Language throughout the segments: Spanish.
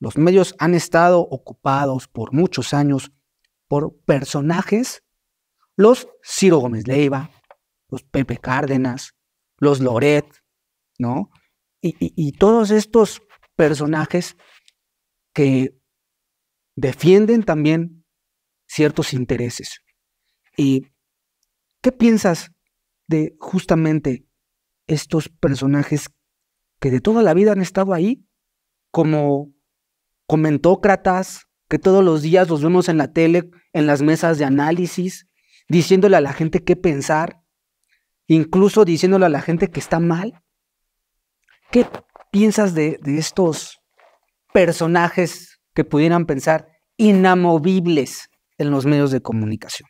Los medios han estado ocupados por muchos años por personajes, los Ciro Gómez Leiva, los Pepe Cárdenas, los Loret, ¿no? Y, y todos estos personajes que defienden también ciertos intereses. ¿Y qué piensas de justamente estos personajes que de toda la vida han estado ahí como comentócratas que todos los días los vemos en la tele, en las mesas de análisis, diciéndole a la gente qué pensar, incluso diciéndole a la gente que está mal. ¿Qué piensas de, estos personajes que pudieran pensar inamovibles en los medios de comunicación?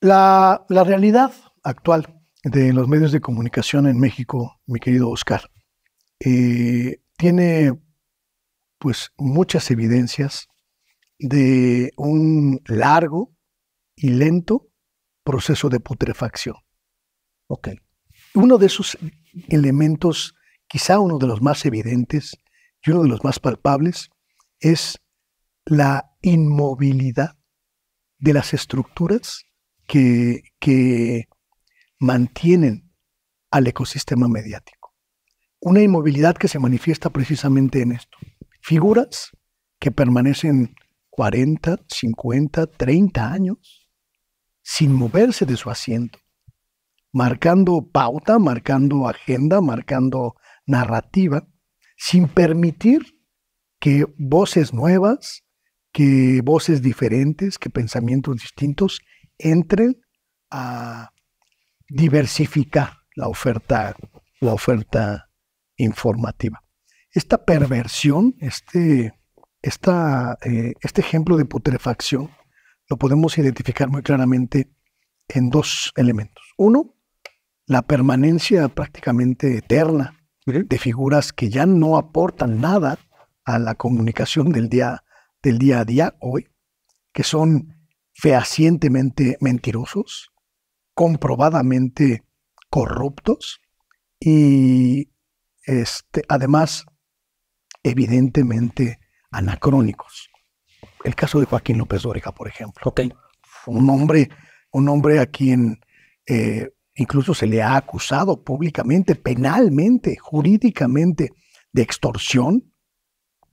La, realidad actual de los medios de comunicación en México, mi querido Oscar, eh, tiene pues muchas evidencias de un largo y lento proceso de putrefacción. Uno de esos elementos, quizá uno de los más evidentes y uno de los más palpables, es la inmovilidad de las estructuras que mantienen al ecosistema mediático. Una inmovilidad que se manifiesta precisamente en esto Figuras que permanecen 40, 50, 30 años sin moverse de su asiento, marcando pauta, marcando agenda, marcando narrativa, sin permitir que voces nuevas, que voces diferentes, que pensamientos distintos entren a diversificar la oferta, la oferta informativa esta perversión, este, eh, este ejemplo de putrefacción, lo podemos identificar muy claramente en dos elementos. Uno, la permanencia prácticamente eterna de figuras que ya no aportan nada a la comunicación del día, del día a día hoy, que son fehacientemente mentirosos, comprobadamente corruptos y este, además evidentemente anacrónicos. El caso de Joaquín López Dóriga por ejemplo. Un hombre, un hombre a quien eh, incluso se le ha acusado públicamente, penalmente, jurídicamente, de extorsión.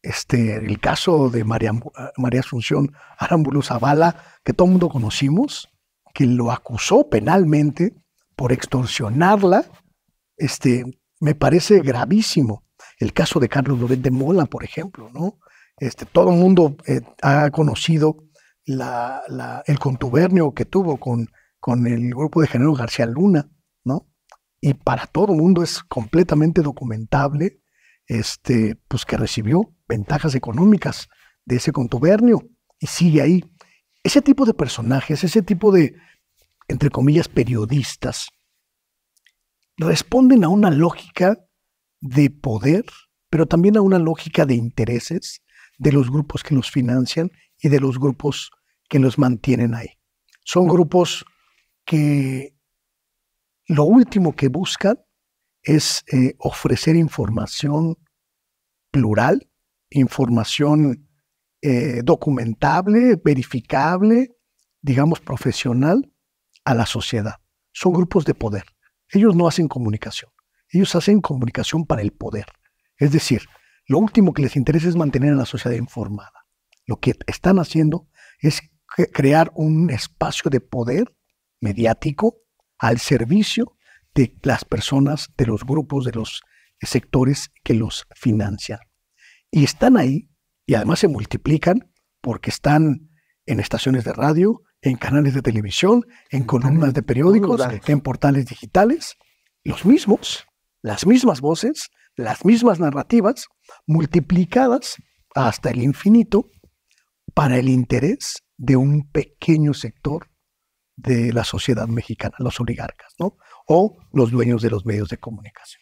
Este, el caso de María, ah, Asunción Arámbulo Zavala, que todo el mundo conocimos, que lo acusó penalmente por extorsionarla, este, me parece gravísimo. El caso de Carlos Loret de Mola, por ejemplo, ¿no? Este, todo el mundo eh, ha conocido el contubernio que tuvo con, con el grupo de género García Luna, ¿no? Y para todo el mundo es completamente documentable, este, pues que recibió ventajas económicas de ese contubernio y sigue ahí. Ese tipo de personajes, ese tipo de, entre comillas, periodistas, responden a una lógica de poder, pero también a una lógica de intereses de los grupos que los financian y de los grupos que los mantienen ahí. Son grupos que lo último que buscan es eh, ofrecer información plural, información eh, documentable, verificable, digamos profesional, a la sociedad. Son grupos de poder. Ellos no hacen comunicación. Ellos hacen comunicación para el poder. Es decir, lo último que les interesa es mantener a la sociedad informada. Lo que están haciendo es crear un espacio de poder mediático al servicio de las personas, de los grupos, de los sectores que los financian. Y están ahí y además se multiplican porque están en estaciones de radio, en canales de televisión, en columnas de periódicos, en portales digitales, los mismos las mismas voces, las mismas narrativas, multiplicadas hasta el infinito para el interés de un pequeño sector de la sociedad mexicana, los oligarcas, ¿no? O los dueños de los medios de comunicación.